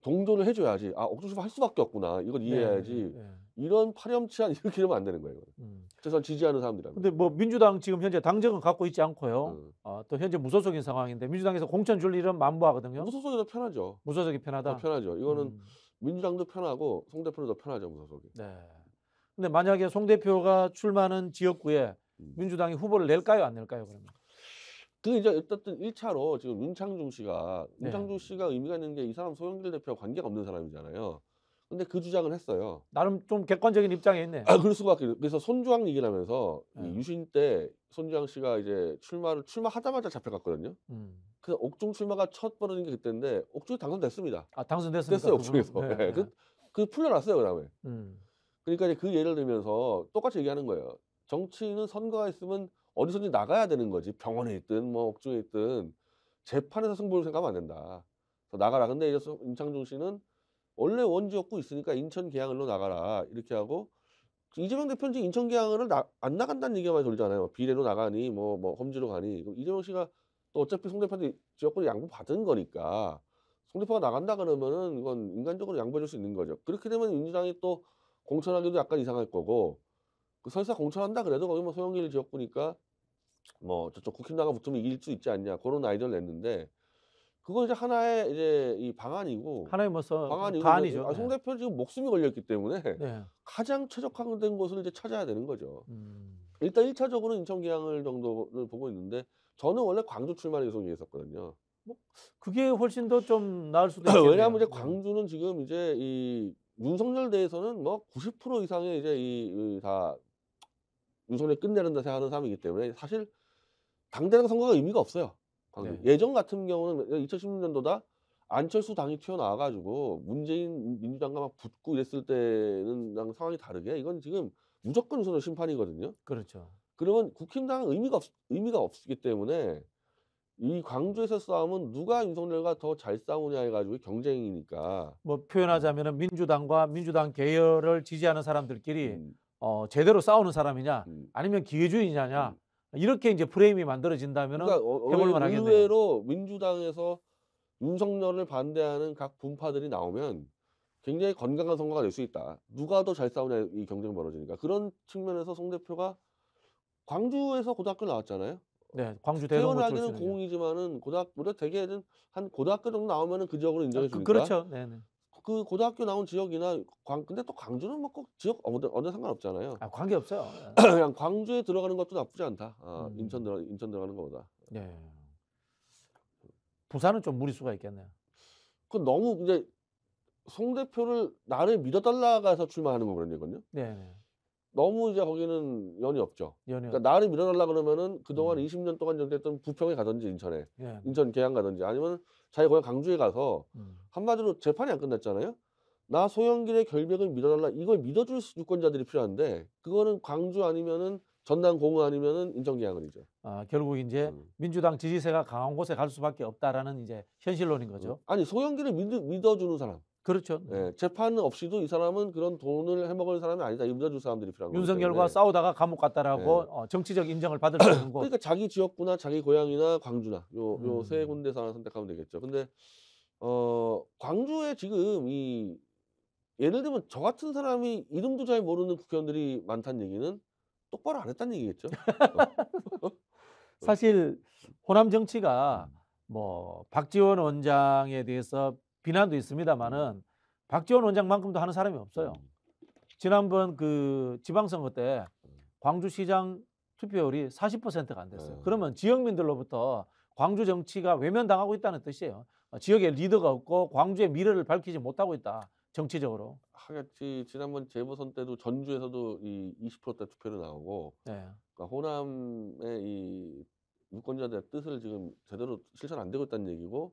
동조를 해줘야지. 아 옥중심 할 수밖에 없구나. 이걸 네, 이해해야지. 네, 네. 이런 파렴치한 이렇게 이러면 안 되는 거예요. 음. 그래서 지지하는 사람들이라 근데 뭐 민주당 지금 현재 당적은 갖고 있지 않고요. 음. 어, 또 현재 무소속인 상황인데 민주당에서 공천 줄 일은 만무하거든요. 무소속이 더 편하죠. 무소속이 편하다. 아, 편하죠. 이거는 음. 민주당도 편하고 송 대표도 더 편하죠 무소속이. 네. 근데 만약에 송 대표가 출마하는 지역구에 음. 민주당이 후보를 낼까요 안 낼까요 그러면? 그 이제 어쨌든 1차로 지금 윤창중 씨가 네. 윤창중 씨가 의미가 있는 게 이 사람 소영길 대표와 관계가 없는 사람이잖아요. 근데 그 주장을 했어요. 나름 좀 객관적인 입장에 있네. 아, 그럴 수가없에 그래서 손주왕 얘기하면서 네. 유신 때 손주왕 씨가 이제 출마를 출마하자마자 잡혀갔거든요. 음. 그 옥중 출마가 첫 벌어진 게 그때인데 옥중이 당선됐습니다. 아, 당선됐습니다. 됐어요, 그 옥중에서. 네, 네. 그, 그 풀려났어요, 그다음에. 음. 그러니까 이제 그 예를 들면서 똑같이 얘기하는 거예요. 정치인은 선거가 있으면 어디서든지 나가야 되는 거지. 병원에 있든 뭐 옥중에 있든 재판에서 승부를 생각하면 안 된다. 나가라. 근데 이제 임창중 씨는 원래 원지역고 있으니까 인천 계양을로 나가라 이렇게 하고 이재명 대표는 지금 인천 계양을 안 나간다는 얘기가 많이 돌잖아요. 뭐 비례로 나가니 뭐뭐 뭐 험지로 가니 이재명 씨가 또 어차피 송 대표한테 지역구를 양보 받은 거니까 송 대표가 나간다 그러면은 이건 인간적으로 양보해줄 수 있는 거죠. 그렇게 되면 민주당이 또 공천하기도 약간 이상할 거고 그 설사 공천한다 그래도 거기 뭐 소영길 지역구니까 뭐 저쪽 국힘당과 붙으면 이길 수 있지 않냐 그런 아이디어를 냈는데 그건 이제 하나의 이제 이 방안이고 하나의 뭐서 방안이죠 아, 네. 송 대표 지금 목숨이 걸렸기 때문에 네. 가장 최적화된 곳을 이제 찾아야 되는 거죠. 음. 일단 일차적으로는 인천 기항을 정도를 보고 있는데 저는 원래 광주 출마를 계속 얘기했었거든요. 뭐 그게 훨씬 더 좀 나을 수도 있겠네요. 왜냐하면 이제 네. 광주는 지금 이제 이 윤석열 대에서는 뭐 90% 이상의 이제 이다 윤석열이 끝내는다 생각하는 사람이기 때문에 사실 당대당 선거가 의미가 없어요. 네. 예전 같은 경우는 2016년도다 안철수 당이 튀어나와가지고 문재인 민주당과 막 붙고 이랬을 때는 상황이 다르게 이건 지금 무조건 윤선은 심판이거든요. 그렇죠. 그러면 국힘당은 의미가 없, 의미가 없기 때문에 이 광주에서 싸움은 누가 윤석열과 더 잘 싸우냐 해가지고 경쟁이니까. 뭐 표현하자면은 민주당과 민주당 계열을 지지하는 사람들끼리 음. 어, 제대로 싸우는 사람이냐 음. 아니면 기회주의자냐 음. 이렇게 이제 프레임이 만들어진다면은 그러니까 어, 해볼만 하겠네요. 의외로 민주당에서 윤석열을 반대하는 각 분파들이 나오면 굉장히 건강한 선거가 될 수 있다. 누가 더 잘 싸우냐 이 경쟁이 벌어지니까 그런 측면에서 송 대표가 광주에서 고등학교 나왔잖아요. 네, 광주 대동 태어나기는 공이지만은 고등학교보다 되게는 한 고등학교 정도 나오면은 그 지역으로 인정해 주니까. 아, 그, 그렇죠. 네, 네. 그 고등학교 나온 지역이나 광 근데 또 광주는 뭐 꼭 지역 어느 어느 상관없잖아요. 아 관계 없어요. 예. 그냥 광주에 들어가는 것도 나쁘지 않다. 아, 음. 인천 들어 인천 들어가는 것보다. 네. 부산은 좀 무리수가 있겠네요. 그 너무 이제 송 대표를 나를 믿어달라 가서 출마하는 거거든요. 네. 네. 너무 이제 거기는 연이 없죠. 그러니까 나를 밀어달라 그러면은 그동안 음. 20년 동안 연대했던 부평에 가든지 인천에 예. 인천 계양 가든지 아니면 자기 고향 강주에 가서 음. 한마디로 재판이 안 끝났잖아요. 나 소영길의 결백을 믿어달라 이걸 믿어줄 유권자들이 필요한데 그거는 광주 아니면은 전남 공원 아니면은 인천 계양을이죠. 아 결국 이제 음. 민주당 지지세가 강한 곳에 갈 수밖에 없다라는 이제 현실론인 거죠. 음. 아니 소영길을 믿, 믿어주는 사람. 그렇죠. 예, 재판 없이도 이 사람은 그런 돈을 해먹을 사람이 아니다. 이부자 줄 사람들이 필요한 거예요. 윤석열과 싸우다가 감옥 갔다라고 네. 어, 정치적 인정을 받을 수 있는 거. 그러니까 자기 지역구나 자기 고향이나 광주나 요 요세 음. 군데서 하 선택하면 되겠죠. 근데 어 광주에 지금 이 예를 들면 저 같은 사람이 이름도 잘 모르는 국회의원들이 많다는 얘기는 똑바로 안 했다는 얘기겠죠. 사실 호남 정치가 뭐 박지원 원장에 대해서 비난도 있습니다만은 박지원 원장만큼도 하는 사람이 없어요. 음. 지난번 그 지방선거 때 음. 광주시장 투표율이 40%가 안 됐어요. 음. 그러면 지역민들로부터 광주 정치가 외면당하고 있다는 뜻이에요. 어, 지역의 리더가 없고 광주의 미래를 밝히지 못하고 있다. 정치적으로. 하겠지. 지난번 재보선 때도 전주에서도 이 20%대 투표를 나오고 네. 그러니까 호남의 이 유권자들의 뜻을 지금 제대로 실천 안 되고 있다는 얘기고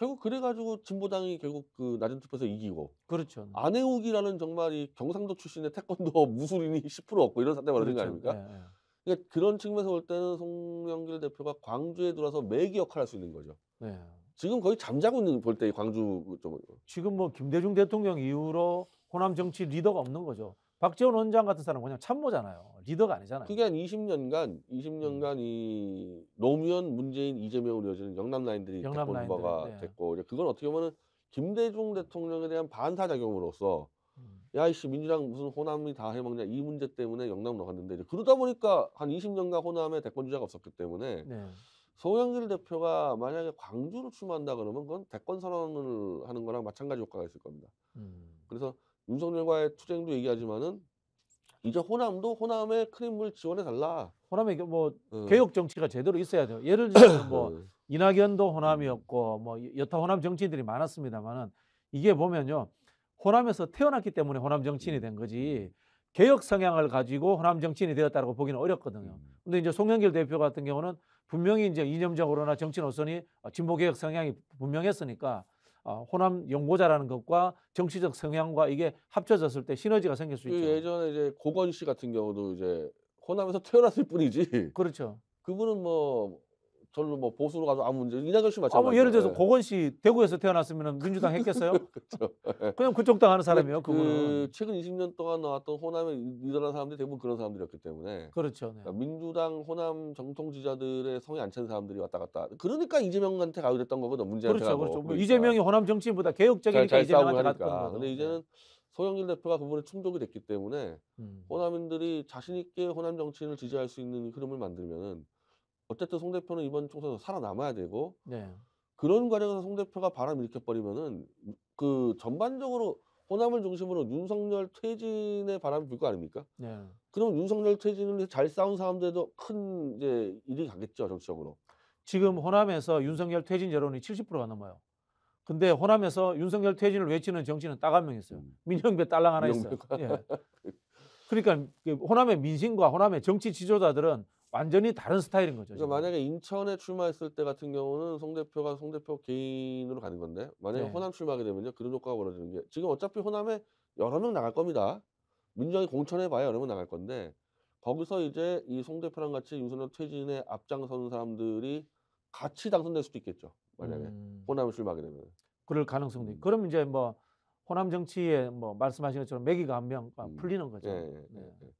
결국 그래가지고 진보당이 결국 그 낮은 투표에서 이기고 그렇죠. 안혜욱이라는 정말 이 경상도 출신의 태권도 무술인이 10% 얻고 이런 상태 벌어진 그렇죠. 거 아닙니까? 예, 예. 그러니까 그런 측면에서 볼 때는 송영길 대표가 광주에 들어와서 매기 역할을 할 수 있는 거죠. 네. 지금 거의 잠자고 있는 볼때 광주 좀 지금 뭐 김대중 대통령 이후로 호남 정치 리더가 없는 거죠. 박지원 원장 같은 사람은 그냥 참모잖아요. 리더가 아니잖아요. 그게 한 20년간 20년간 음. 이 노무현, 문재인, 이재명으로 이어지는 영남 라인들이 영남 대권 라인들, 후보가 네. 됐고 이제 그건 어떻게 보면은 김대중 대통령에 대한 반사작용으로서 음. 야이씨 민주당 무슨 호남이 다 해먹냐 이 문제 때문에 영남으로 갔는데 이제 그러다 보니까 한 20년간 호남에 대권 주자가 없었기 때문에 네. 소영길 대표가 만약에 광주로 출마한다 그러면 그건 대권 선언을 하는 거랑 마찬가지 효과가 있을 겁니다. 음. 그래서 윤석열과의 투쟁도 얘기하지만은 이제 호남도 호남의 크림물 지원해 달라. 호남의뭐 음. 어. 개혁 정치가 제대로 있어야 돼요. 예를 들면 뭐 네. 이낙연도 호남이었고 음. 뭐 여타 호남 정치인들이 많았습니다만은 이게 보면요 호남에서 태어났기 때문에 호남 정치인이 음. 된 거지 개혁 성향을 가지고 호남 정치인이 되었다고 보기는 어렵거든요. 음. 근데 이제 송영길 대표 같은 경우는 분명히 이제 이념적으로나 정치 노선이 어, 진보 개혁 성향이 분명했으니까 어, 호남 연고자라는 것과 정치적 성향과 이게 합쳐졌을 때 시너지가 생길 수 그 있죠. 예전에 이제 고건 씨 같은 경우도 이제 호남에서 태어났을 뿐이지. 그렇죠. 그분은 뭐 저는 뭐 보수로 가서 아무 문제 이낙연 씨 마찬가지. 아, 뭐 예를 들어서 예. 고건 씨 대구에서 태어났으면 민주당 했겠어요? 그렇죠. 예. 그냥 그쪽당 하는 사람이요 그, 최근 20년 동안 나왔던 호남의 리더라 사람들이 대부분 그런 사람들이었기 때문에. 그렇죠. 네. 그러니까 민주당 호남 정통 지자들의 성에 안찬 사람들이 왔다 갔다. 그러니까 이재명한테 가게 됐던 거거든. 문제한 그렇죠, 그렇죠. 그 이재명이 호남 정치인보다 개혁적이니까 이재명한테 갔던 근데 네. 이제는 소영일 대표가 그분에 충족이 됐기 때문에 음. 호남인들이 자신 있게 호남 정치인을 지지할 수 있는 흐름을 만들면은 어쨌든 송 대표는 이번 총선에서 살아남아야 되고 네. 그런 과정에서 송 대표가 바람 일으켜버리면은 그 전반적으로 호남을 중심으로 윤석열 퇴진의 바람이 불 거 아닙니까? 네. 그럼 윤석열 퇴진을 잘 싸운 사람들도 큰 이제 일이 가겠죠 정치적으로. 지금 호남에서 윤석열 퇴진 여론이 70%가 넘어요. 근데 호남에서 윤석열 퇴진을 외치는 정치는 딱 한 명 있어요. 음. 민영배 딸랑 하나 있어요. 예. 그러니까 그 호남의 민심과 호남의 정치 지도자들은 완전히 다른 스타일인 거죠. 그러니까 만약에 인천에 출마했을 때 같은 경우는 송 대표가 송 대표 개인으로 가는 건데 만약에 네. 호남 출마하게 되면요 그런 효과가 벌어지는 게 지금 어차피 호남에 여러 명 나갈 겁니다. 민정이 공천해 봐야 여러 명 나갈 건데 거기서 이제 이 송 대표랑 같이 윤석열 퇴진에 앞장서는 사람들이 같이 당선될 수도 있겠죠. 만약에 음. 호남에 출마하게 되면 그럴 가능성도 있고 음. 그럼 이제 뭐 호남 정치에 뭐 말씀하신 것처럼 매기가 한명 아, 음. 풀리는 거죠. 예, 예, 예. 네. 예.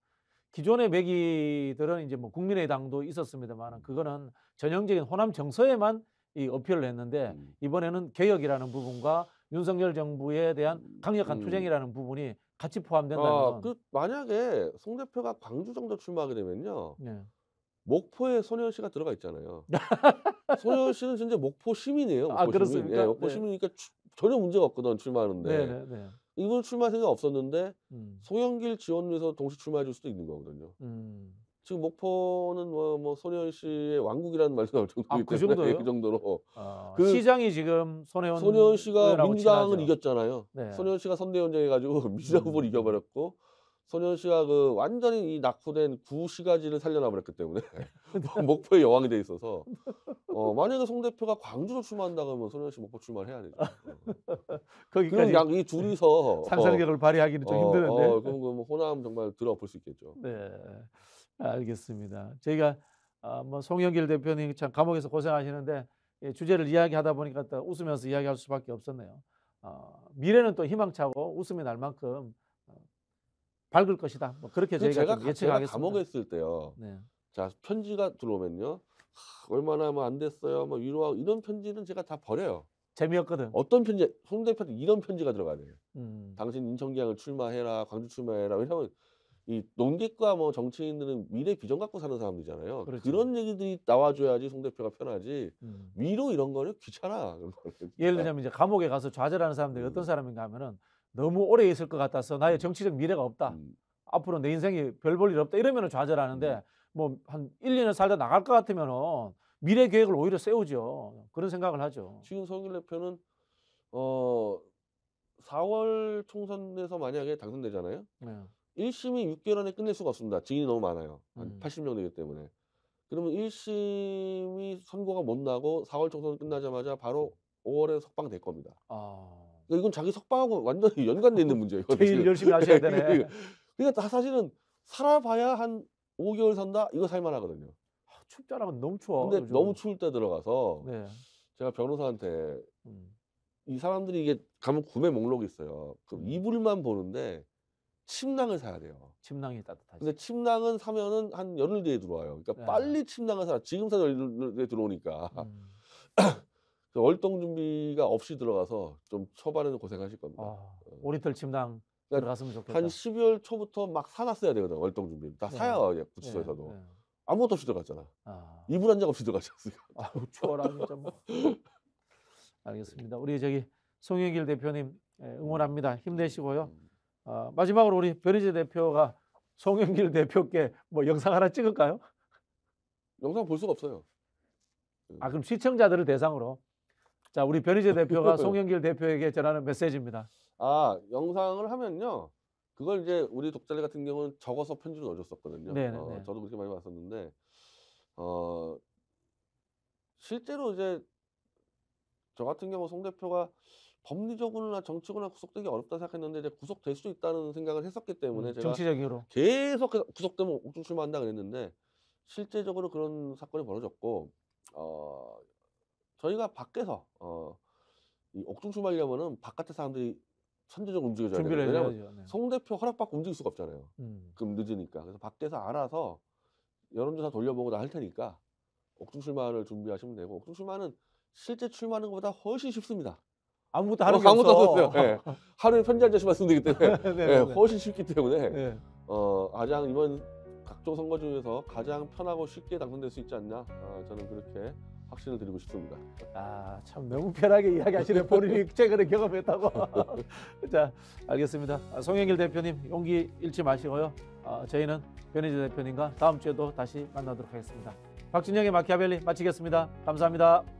기존의 매기들은 이제 뭐 국민의당도 있었습니다만 음. 그거는 전형적인 호남 정서에만 이 어필을 했는데 음. 이번에는 개혁이라는 부분과 윤석열 정부에 대한 음. 강력한 투쟁이라는 부분이 같이 포함된다는 아, 그 만약에 송 대표가 광주 정도 출마하게 되면요. 네. 목포에 소녀 씨가 들어가 있잖아요. 소녀 씨는 진짜 목포 시민이에요. 목포 아, 시민. 예, 그렇습니까? 예, 목포 네. 시민이니까 전혀 문제가 없거든 출마하는데. 네, 네, 네. 이분 출마 생각 없었는데 음. 송영길 지원에서 동시 출마해 줄 수도 있는 거거든요. 음. 지금 목포는 뭐, 뭐 소녀 씨의 왕국이라는 말이 나올 정도이기 아, 그 정도요? 그 정도로 아, 그 시장이 지금 손혜원 소녀 씨가 민주당은 이겼잖아요. 네. 소녀 씨가 선대위원장 해가지고 민주당 후보를 음. 이겨버렸고 소녀 씨가 그 완전히 이 낙후된 구시가지를 살려놔버렸기 때문에 네. 목포의 여왕이 돼 있어서 어, 만약에 송 대표가 광주로 출마한다 그러면 손현씨 먹고 출마해야 를 되죠. 거기까지 양이 둘이서 상상력을 어, 발휘하기는 좀 어, 힘드는데. 어, 그럼 뭐 호남 정말 들어볼 수 있겠죠. 네, 알겠습니다. 저희가 아, 뭐 송영길 대표님 참 감옥에서 고생하시는데 예, 주제를 이야기하다 보니까 또 웃으면서 이야기할 수밖에 없었네요. 어, 미래는 또 희망차고 웃음이 날 만큼 어, 밝을 것이다. 뭐 그렇게 저희가 제가, 예측하겠습니다. 제가 감옥에 있을 때요. 네. 자 편지가 들어오면요. 얼마나 하면 뭐 안 됐어요. 뭐 위로하고 이런 편지는 제가 다 버려요. 재미없거든. 어떤 편지 손 대표한테 이런 편지가 들어가네요. 음. 당신 인천기항을 출마해라, 광주 출마해라. 왜냐하면 이 농객과 뭐 정치인들은 미래 비전 갖고 사는 사람들이잖아요. 그렇죠. 그런 얘기들이 나와줘야지 송 대표가 편하지. 음. 위로 이런 거는 귀찮아. 예를 들자면 이제 감옥에 가서 좌절하는 사람들이 음. 어떤 사람인가 하면은 너무 오래 있을 것 같아서 나의 정치적 미래가 없다. 음. 앞으로 내 인생이 별 볼일 없다 이러면 좌절하는데 음. 뭐한 1, 2년 살다 나갈 것 같으면은 미래 계획을 오히려 세우죠. 그런 생각을 하죠. 지금 성일 대표는 어 4월 총선에서 만약에 당선되잖아요. 네. 1심이 6개월 안에 끝낼 수가 없습니다. 증인이 너무 많아요. 한 음. 80명 되기 때문에. 그러면 1심이 선거가못 나고 4월 총선 끝나자마자 바로 5월에 석방될 겁니다. 아. 그러니까 이건 자기 석방하고 완전히 연관돼 있는 문제예요. 제일 열심히 하셔야 되네. 그러니까 사실은 살아봐야 한 5개월 산다? 이거 살만하거든요. 아, 춥다라면 너무 추워. 근데 요즘. 너무 추울 때 들어가서 네. 제가 변호사한테 음. 이 사람들이 이게 가면 구매 목록이 있어요. 그럼 음. 이불만 보는데 침낭을 사야 돼요. 침낭이 따뜻하지. 근데 침낭은 사면은 한 열흘 뒤에 들어와요. 그러니까 네. 빨리 침낭을 사. 라 지금 사서 열흘 뒤에 들어오니까. 음. 월동 준비가 없이 들어가서 좀 초반에는 고생하실 겁니다. 아, 어. 오리털 침낭 그러니까 들어갔으면 좋겠다. 한 12월 초부터 막 사놨어야 되거든 월동 준비를 다 네. 사야 예, 구치소에서도 네, 네. 아무것도 없이 들어갔잖아 아. 이불 한 장 없이 들어갔잖아 아우 추워라 진짜 뭐 알겠습니다 우리 저기 송영길 대표님 예, 응원합니다 힘내시고요 어, 마지막으로 우리 변희재 대표가 송영길 대표께 뭐 영상 하나 찍을까요? 영상 볼 수가 없어요. 예. 아 그럼 시청자들을 대상으로 자 우리 변희재 대표가 송영길 대표에게 전하는 메시지입니다. 아 영상을 하면요 그걸 이제 우리 독자들 같은 경우는 적어서 편지로 넣어줬었거든요. 네네네. 네, 어, 네. 저도 그렇게 많이 봤었는데 어 실제로 이제 저 같은 경우 송 대표가 법리적으로나 정치적으로나 구속되기 어렵다 생각했는데 이제 구속될 수 있다는 생각을 했었기 때문에 음, 제가 정치적으로 계속 그 구속되면 옥중 출마한다 그랬는데 실제적으로 그런 사건이 벌어졌고 어 저희가 밖에서 어이 옥중 출마하려면은 바깥에 사람들이 선제적으로 움직여줘야 준비를 돼요. 왜냐면 해야죠. 네. 송 대표 허락받고 움직일 수가 없잖아요. 음. 그럼 늦으니까. 그래서 밖에서 알아서 여론조사 돌려보고 나할 테니까 옥중 출마를 준비하시면 되고 옥중 출마는 실제 출마하는 것보다 훨씬 쉽습니다. 아무것도 하는 어, 아무것도 없어요. 네. 하루에 편지 한 장씩만 쓰면 되기 때문에 네, 네, 네, 예, 네, 훨씬 쉽기 때문에 어, 가장 이번 각종 선거 중에서 가장 편하고 쉽게 당선될 수 있지 않냐 어, 저는 그렇게 확신을 드리고 싶습니다. 아, 참 너무 편하게 이야기하시는 본인이 최근에 경험했다고. 자, 알겠습니다. 아, 송영길 대표님 용기 잃지 마시고요. 아, 저희는 변희재 대표님과 다음 주에도 다시 만나도록 하겠습니다. 박진영의 마키아벨리 마치겠습니다. 감사합니다.